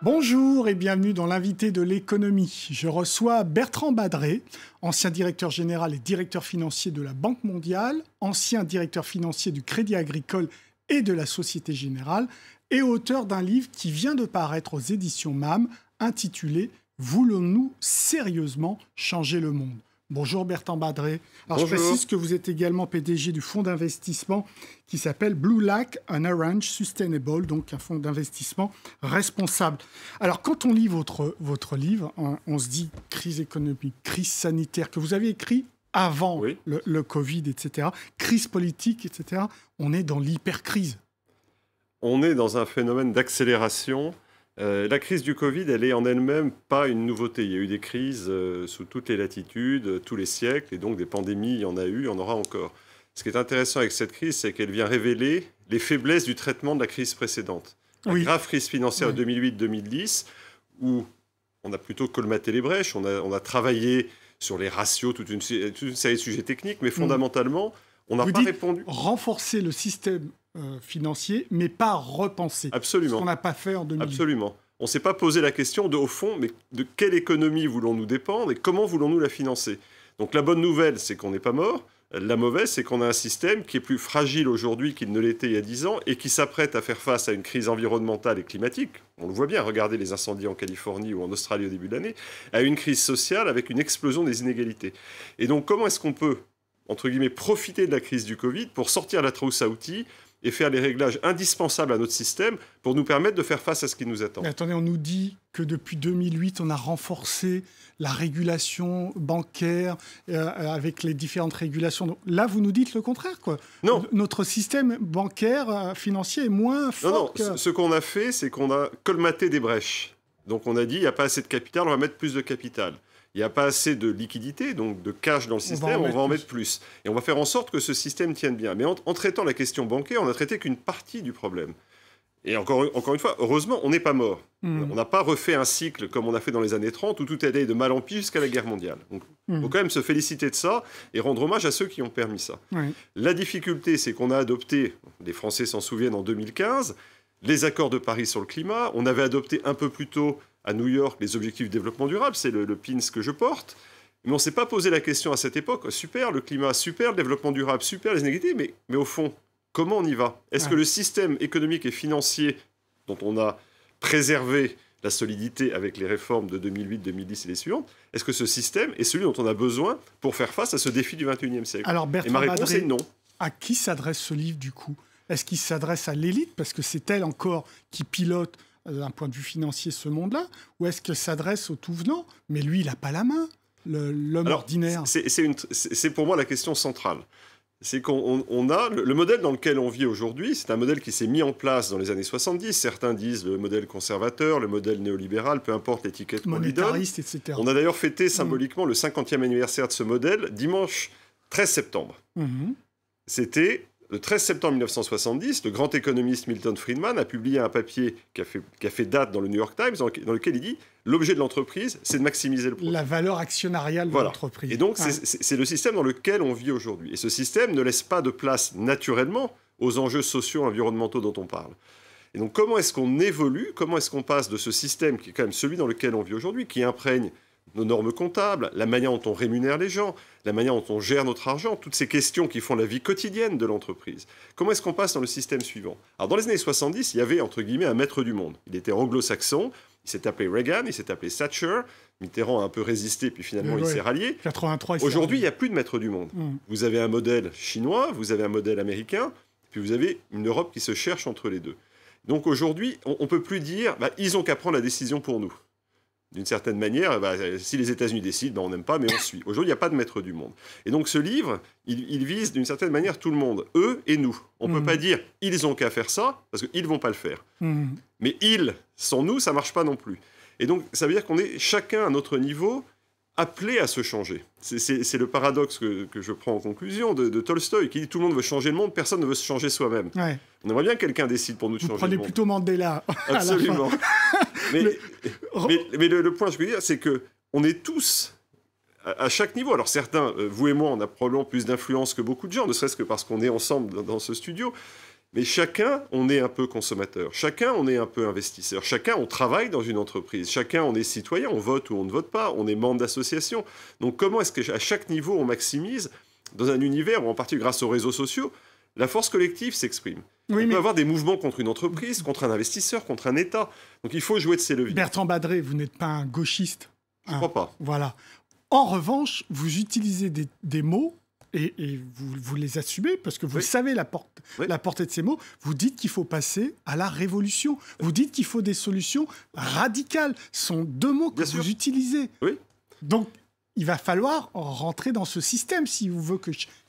Bonjour et bienvenue dans l'invité de l'économie. Je reçois Bertrand Badré, ancien directeur général et directeur financier de la Banque mondiale, ancien directeur financier du Crédit agricole et de la Société générale, et auteur d'un livre qui vient de paraître aux éditions MAM intitulé Voulons-nous sérieusement changer le monde Bonjour Bertrand Badré. Alors je précise que vous êtes également PDG du fonds d'investissement qui s'appelle Blue Lac and Orange Sustainable, donc un fonds d'investissement responsable. Alors quand on lit votre, votre livre, hein, on, se dit crise économique, crise sanitaire, que vous avez écrit avant le, le, Covid, etc., crise politique, etc., on est dans l'hypercrise. On est dans un phénomène d'accélération euh, la crise du Covid, elle est en elle-même pas une nouveauté. Il y a eu des crises euh, sous toutes les latitudes, euh, tous les siècles, et donc des pandémies, il y en a eu, il y en aura encore. Ce qui est intéressant avec cette crise, c'est qu'elle vient révéler les faiblesses du traitement de la crise précédente. La oui. grave crise financière de 2008-2010, où on a plutôt colmaté les brèches, on a, travaillé sur les ratios, toute une, série de sujets techniques, mais mm. fondamentalement, on n'a pas répondu. Renforcer le système euh, financier, mais pas repenser. Absolument. Ce qu'on n'a pas fait en 2000. Absolument. On ne s'est pas posé la question de, au fond, mais de quelle économie voulons-nous dépendre et comment voulons-nous la financer Donc la bonne nouvelle, c'est qu'on n'est pas mort. La mauvaise, c'est qu'on a un système qui est plus fragile aujourd'hui qu'il ne l'était il y a 10 ans et qui s'apprête à faire face à une crise environnementale et climatique. On le voit bien, regardez les incendies en Californie ou en Australie au début de l'année, à une crise sociale avec une explosion des inégalités. Et donc, comment est-ce qu'on peut, entre guillemets, profiter de la crise du Covid pour sortir la trousse à outils, et faire les réglages indispensables à notre système pour nous permettre de faire face à ce qui nous attend. Mais attendez, on nous dit que depuis 2008, on a renforcé la régulation bancaire euh, avec les différentes régulations. là, vous nous dites le contraire, quoi. Notre système bancaire euh, financier est moins fort. Non, non. Ce qu'on a fait, c'est qu'on a colmaté des brèches. Donc on a dit, il n'y a pas assez de capital, on va mettre plus de capital il n'y a pas assez de liquidité, donc de cash dans le système, on va en, mettre plus. Et on va faire en sorte que ce système tienne bien. Mais en, traitant la question bancaire, on n'a traité qu'une partie du problème. Et encore, encore une fois, heureusement, on n'est pas mort. Hmm. On n'a pas refait un cycle comme on a fait dans les années 30 où tout allait de mal en pis jusqu'à la guerre mondiale. Donc, il hmm. faut quand même se féliciter de ça et rendre hommage à ceux qui ont permis ça. La difficulté, c'est qu'on a adopté, les Français s'en souviennent en 2015, les accords de Paris sur le climat. On avait adopté un peu plus tôt à New York les objectifs de développement durable, c'est le, pins que je porte. Mais on ne s'est pas posé la question à cette époque, super, le climat, super, le développement durable, super, les inégalités, mais, mais au fond, comment on y va Est-ce que le système économique et financier dont on a préservé la solidité avec les réformes de 2008, 2010 et les suivantes, est-ce que ce système est celui dont on a besoin pour faire face à ce défi du 21e siècle Alors Et ma réponse est non. À qui s'adresse ce livre du coup Est-ce qu'il s'adresse à l'élite Parce que c'est elle encore qui pilote euh, d'un point de vue financier ce monde-là Ou est-ce qu'elle s'adresse au tout venant Mais lui, il n'a pas la main, l'homme ordinaire. C'est pour moi la question centrale. C'est qu'on a le, modèle dans lequel on vit aujourd'hui, c'est un modèle qui s'est mis en place dans les années 70. Certains disent le modèle conservateur, le modèle néolibéral, peu importe l'étiquette qu'on lui donne. Etc. On a d'ailleurs fêté mm. symboliquement le 50e anniversaire de ce modèle dimanche 13 septembre. Mm-hmm. C'était le 13 septembre 1970, le grand économiste Milton Friedman a publié un papier qui a fait, date dans le New York Times, dans, lequel il dit l'objet de l'entreprise, c'est de maximiser le profit. La valeur actionnariale de l'entreprise. Et donc, c'est le système dans lequel on vit aujourd'hui. Et ce système ne laisse pas de place naturellement aux enjeux sociaux environnementaux dont on parle. Et donc, comment est-ce qu'on évolue Comment est-ce qu'on passe de ce système qui est quand même celui dans lequel on vit aujourd'hui, qui imprègne nos normes comptables, la manière dont on rémunère les gens, la manière dont on gère notre argent, toutes ces questions qui font la vie quotidienne de l'entreprise. Comment est-ce qu'on passe dans le système suivant Alors dans les années 70, il y avait entre guillemets un maître du monde. Il était anglo-saxon, il s'est appelé Reagan, il s'est appelé Thatcher, Mitterrand a un peu résisté, puis finalement eh il s'est rallié. Aujourd'hui, il n'y a plus de maître du monde. Mm. Vous avez un modèle chinois, vous avez un modèle américain, puis vous avez une Europe qui se cherche entre les deux. Donc aujourd'hui, on ne peut plus dire, bah, ils ont qu'à prendre la décision pour nous. D'une certaine manière, bah, si les États-Unis décident, bah, on n'aime pas, mais on suit. Aujourd'hui, il n'y a pas de maître du monde. Et donc ce livre, il, vise d'une certaine manière tout le monde, eux et nous. On ne peut mmh. pas dire ils ont qu'à faire ça, parce qu'ils ne vont pas le faire. Mmh. Mais ils, sans nous, ça marche pas non plus. Et donc ça veut dire qu'on est chacun à notre niveau Appelé à se changer. C'est le paradoxe que, je prends en conclusion de, de, qui dit tout le monde veut changer le monde, personne ne veut se changer soi-même. On aimerait bien que quelqu'un décide pour nous de changer le monde. Prenez plutôt Mandela. Absolument. mais, le... point, je veux dire, c'est que on est tous à, chaque niveau. Alors certains, euh, vous et moi, on a probablement plus d'influence que beaucoup de gens, ne serait-ce que parce qu'on est ensemble dans ce studio. Mais chacun, on est un peu consommateur, chacun, on est un peu investisseur, chacun, on travaille dans une entreprise, chacun, on est citoyen, on vote ou on ne vote pas, on est membre d'association. Donc comment est-ce qu'à chaque niveau, on maximise, dans un univers, ou en partie grâce aux réseaux sociaux, la force collective s'exprime. Oui, on mais... avoir des mouvements contre une entreprise, contre un investisseur, contre un État. Donc il faut jouer de ses leviers. Bertrand Badré, vous n'êtes pas un gauchiste. Je ne hein. crois pas. Voilà. En revanche, vous utilisez des mots et, vous, les assumez parce que vous savez la, porte, la portée de ces mots. Vous dites qu'il faut passer à la révolution. Vous dites qu'il faut des solutions radicales. Ce sont deux mots que vous utilisez. Donc, il va falloir rentrer dans ce système si vous voulez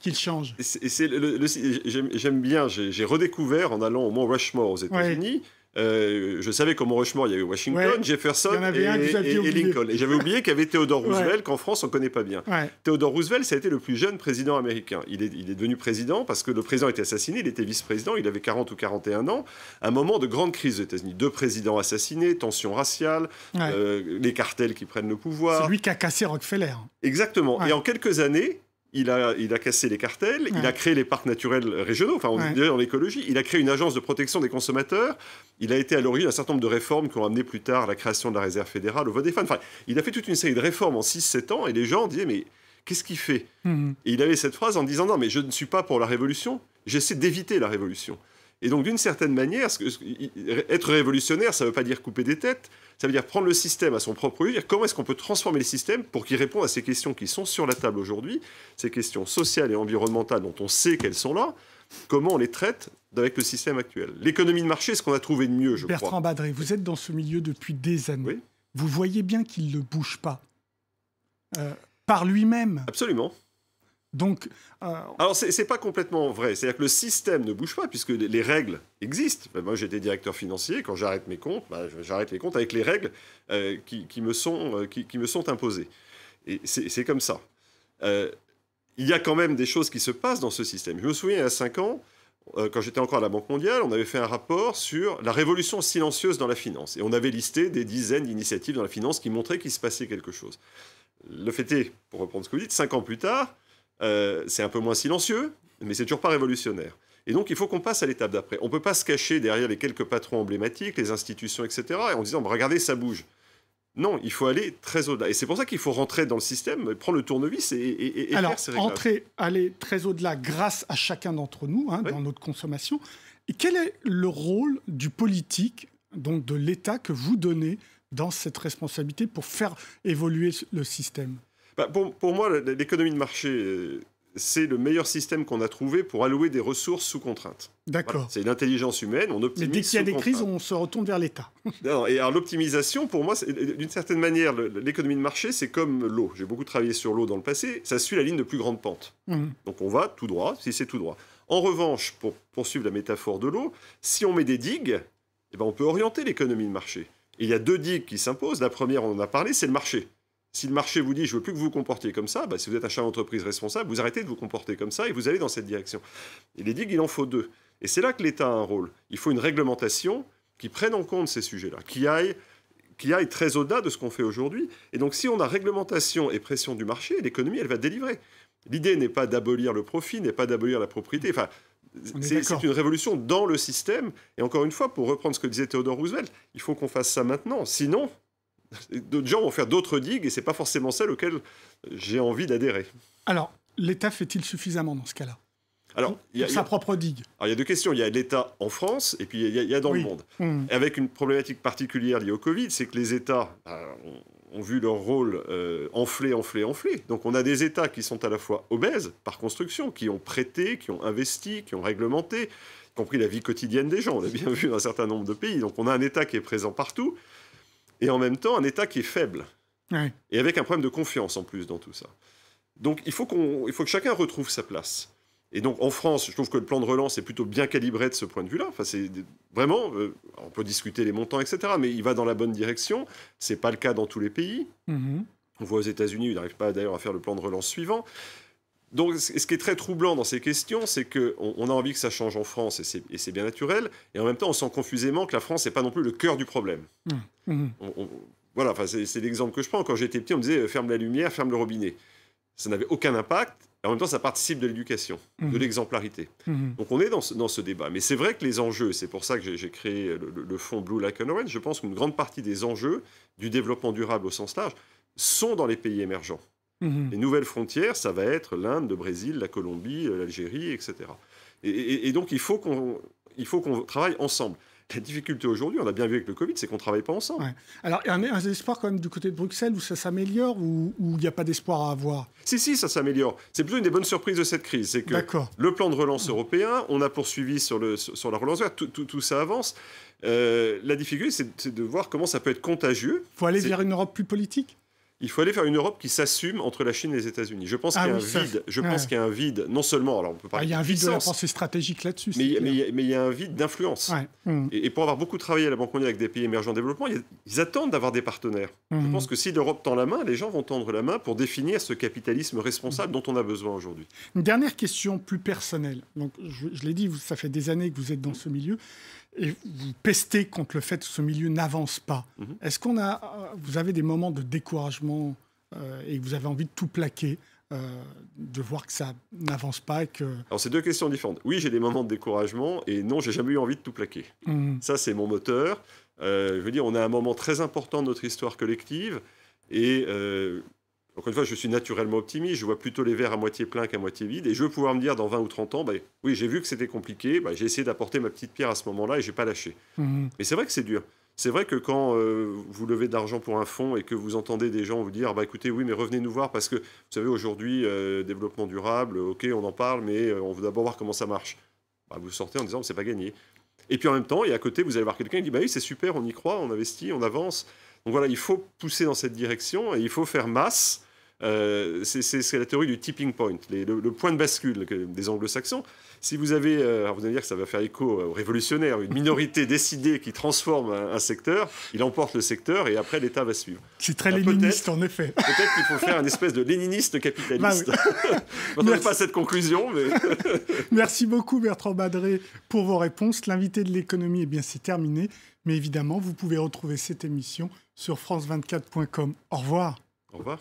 qu'il change. j'aime, bien, j'ai, redécouvert en allant au Mont Rushmore aux États-Unis, euh, je savais qu'au Monrochement, il y avait Washington, Jefferson et, Lincoln. Et j'avais oublié qu'il y avait Theodore Roosevelt, qu'en France, on ne connaît pas bien. Ouais. Theodore Roosevelt, ça a été le plus jeune président américain. Il est, devenu président parce que le président était assassiné, il était vice-président, il avait 40 ou 41 ans. Un moment de grande crise aux États-Unis. Deux présidents assassinés, tensions raciales, euh, les cartels qui prennent le pouvoir. C'est lui qui a cassé Rockefeller. Exactement. Et en quelques années, il a, cassé les cartels, il a créé les parcs naturels régionaux, enfin, on ouais. dans l'écologie, il a créé une agence de protection des consommateurs, il a été à l'origine d'un certain nombre de réformes qui ont amené plus tard la création de la réserve fédérale, au vote des fans. il a fait toute une série de réformes en 6-7 ans, et les gens disaient, mais qu'est-ce qu'il fait mhm. Et il avait cette phrase en disant, non, mais je ne suis pas pour la révolution, j'essaie d'éviter la révolution. Et donc, d'une certaine manière, être révolutionnaire, ça ne veut pas dire couper des têtes, ça veut dire prendre le système à son propre lieu, comment est-ce qu'on peut transformer le système pour qu'il réponde à ces questions qui sont sur la table aujourd'hui, ces questions sociales et environnementales dont on sait qu'elles sont là, comment on les traite avec le système actuel. L'économie de marché, ce qu'on a trouvé de mieux, je Bertrand crois. Bertrand Badré, vous êtes dans ce milieu depuis des années. Vous voyez bien qu'il ne bouge pas. Euh, par lui-même. Absolument. Donc, euh, Alors, ce n'est pas complètement vrai. C'est-à-dire que le système ne bouge pas puisque les règles existent. moi, j'étais directeur financier. Quand j'arrête mes comptes, bah, j'arrête les comptes avec les règles euh, qui, me sont, euh, qui, me sont imposées. Et c'est comme ça. il y a quand même des choses qui se passent dans ce système. Je me souviens, il y a 5 ans, quand j'étais encore à la Banque mondiale, on avait fait un rapport sur la révolution silencieuse dans la finance. Et on avait listé des dizaines d'initiatives dans la finance qui montraient qu'il se passait quelque chose. Le fait est, pour reprendre ce que vous dites, cinq ans plus tard, euh, c'est un peu moins silencieux, mais c'est toujours pas révolutionnaire. Et donc, il faut qu'on passe à l'étape d'après. On ne peut pas se cacher derrière les quelques patrons emblématiques, les institutions, etc., et en disant, bah, regardez, ça bouge. Non, il faut aller très au-delà. Et c'est pour ça qu'il faut rentrer dans le système, prendre le tournevis et, Alors, faire ces aller très au-delà grâce à chacun d'entre nous, hein, dans notre consommation. Et quel est le rôle du politique, donc de l'État, que vous donnez dans cette responsabilité pour faire évoluer le système bah, pour, moi, l'économie de marché, euh, c'est le meilleur système qu'on a trouvé pour allouer des ressources sous contrainte. D'accord. C'est l'intelligence humaine, on optimise. Mais dès qu'il y a des crises, on se retourne vers l'État. et alors l'optimisation, pour moi, d'une certaine manière, l'économie de marché, c'est comme l'eau. J'ai beaucoup travaillé sur l'eau dans le passé. Ça suit la ligne de plus grande pente. Mmh. Donc on va tout droit, si c'est tout droit. En revanche, pour poursuivre la métaphore de l'eau, si on met des digues, eh ben, on peut orienter l'économie de marché. il y a deux digues qui s'imposent. La première, on en a parlé, c'est le marché. Si le marché vous dit je veux plus que vous vous comportiez comme ça, bah, si vous êtes un chef d'entreprise responsable, vous arrêtez de vous comporter comme ça et vous allez dans cette direction. Il est dit qu'il en faut deux. Et c'est là que l'État a un rôle. Il faut une réglementation qui prenne en compte ces sujets-là, qui aille qui aille très au-delà de ce qu'on fait aujourd'hui. Et donc, si on a réglementation et pression du marché, l'économie, elle va délivrer. L'idée n'est pas d'abolir le profit, n'est pas d'abolir la propriété. c'est une révolution dans le système. Et encore une fois, pour reprendre ce que disait Theodore Roosevelt, il faut qu'on fasse ça maintenant. Sinon, D'autres gens vont faire d'autres digues et c'est pas forcément celle auxquelles j'ai envie d'adhérer. Alors, l'État fait-il suffisamment dans ce cas-là alors, il y a, sa propre digue. Alors, il y a deux questions. Il y a l'État en France et puis il y a, dans le monde. Hmm. Avec une problématique particulière liée au Covid, c'est que les États euh, ont, vu leur rôle enflé, euh, enflé, enflé. Donc, on a des États qui sont à la fois obèses par construction, qui ont prêté, qui ont investi, qui ont réglementé, y compris la vie quotidienne des gens. On l'a bien vu dans un certain nombre de pays. Donc, on a un État qui est présent partout et en même temps un État qui est faible. Et avec un problème de confiance en plus dans tout ça. Donc il faut, il faut que chacun retrouve sa place. Et donc en France, je trouve que le plan de relance est plutôt bien calibré de ce point de vue-là. Enfin, c'est vraiment, euh, on peut discuter les montants, etc. Mais il va dans la bonne direction. Ce n'est pas le cas dans tous les pays. Mmh on voit aux États-Unis, ils n'arrivent pas d'ailleurs à faire le plan de relance suivant. Donc, ce qui est très troublant dans ces questions, c'est qu'on on a envie que ça change en France, et c'est bien naturel, et en même temps, on sent confusément que la France n'est pas non plus le cœur du problème. Mmh. Mmh. voilà, c'est l'exemple que je prends. Quand j'étais petit, on me disait euh, ferme la lumière, ferme le robinet. Ça n'avait aucun impact, et en même temps, ça participe de l'éducation, mmh. de l'exemplarité. Donc, on est dans ce, débat. Mais c'est vrai que les enjeux, c'est pour ça que j'ai créé le, fonds Blue Like and Orange, je pense qu'une grande partie des enjeux du développement durable au sens large sont dans les pays émergents. Mhm. Les nouvelles frontières, ça va être l'Inde, le Brésil, la Colombie, euh, l'Algérie, etc. Et, donc, il faut qu'on travaille ensemble. La difficulté aujourd'hui, on a bien vu avec le Covid, c'est qu'on ne travaille pas ensemble. Alors, il y a un, espoir quand même du côté de Bruxelles où ça s'améliore ou il n'y a pas d'espoir à avoir Si, si, ça s'améliore. C'est plutôt une des bonnes surprises de cette crise. C'est que le plan de relance européen, on a poursuivi sur, la relance verte, tout, ça avance. Euh, la difficulté, c'est de voir comment ça peut être contagieux. Il faut aller vers une Europe plus politique il faut aller vers une Europe qui s'assume entre la Chine et les États-Unis. Je pense ah qu'il y a un vide. Je pense qu'il y a un vide, non seulement. Alors, on peut ah, il y a un vide de la pensée stratégique là-dessus. Mais, il y a un vide d'influence. Hmm. Et, pour avoir beaucoup travaillé à la Banque mondiale avec des pays émergents en développement, ils, attendent d'avoir des partenaires. Je hmm. pense que si l'Europe tend la main, les gens vont tendre la main pour définir ce capitalisme responsable dont on a besoin aujourd'hui. Une dernière question plus personnelle. Donc, je, l'ai dit, vous, ça fait des années que vous êtes dans ce milieu et vous pestez contre le fait que ce milieu n'avance pas. Mhm. Est-ce qu'on a, euh, vous avez des moments de découragement euh, et que vous avez envie de tout plaquer euh, de voir que ça n'avance pas et que... Alors c'est deux questions différentes. Oui, j'ai des moments de découragement et non, j'ai jamais eu envie de tout plaquer. Mhm. Ça, c'est mon moteur. je veux dire, on a un moment très important de notre histoire collective et encore une fois, je suis naturellement optimiste, je vois plutôt les verres à moitié plein qu'à moitié vide, et je veux pouvoir me dire dans 20 ou 30 ans, ben oui, j'ai vu que c'était compliqué, ben, j'ai essayé d'apporter ma petite pierre à ce moment-là et j'ai pas lâché. Et mhm. Mais c'est vrai que c'est dur. C'est vrai que quand euh, vous levez de l'argent pour un fonds et que vous entendez des gens vous dire bah écoutez oui mais revenez nous voir parce que vous savez aujourd'hui euh, développement durable ok on en parle mais euh, on veut d'abord voir comment ça marche bah, vous sortez en disant c'est pas gagné et puis en même temps et à côté vous allez voir quelqu'un qui dit bah oui c'est super on y croit on investit on avance donc voilà il faut pousser dans cette direction et il faut faire masse euh, c'est la théorie du tipping point, le, point de bascule des anglo-saxons. Si vous avez, euh, vous allez dire que ça va faire écho aux révolutionnaires, une minorité décidée qui transforme un, secteur, il emporte le secteur et après l'État va suivre. C'est très léniniste en effet. Peut-être qu'il faut faire un espèce de léniniste capitaliste. Bah on n'a pas cette conclusion, mais. Merci beaucoup Bertrand Badré pour vos réponses. L'invité de l'économie, eh bien c'est terminé. Mais évidemment, vous pouvez retrouver cette émission sur France24.com. Au revoir. Au revoir.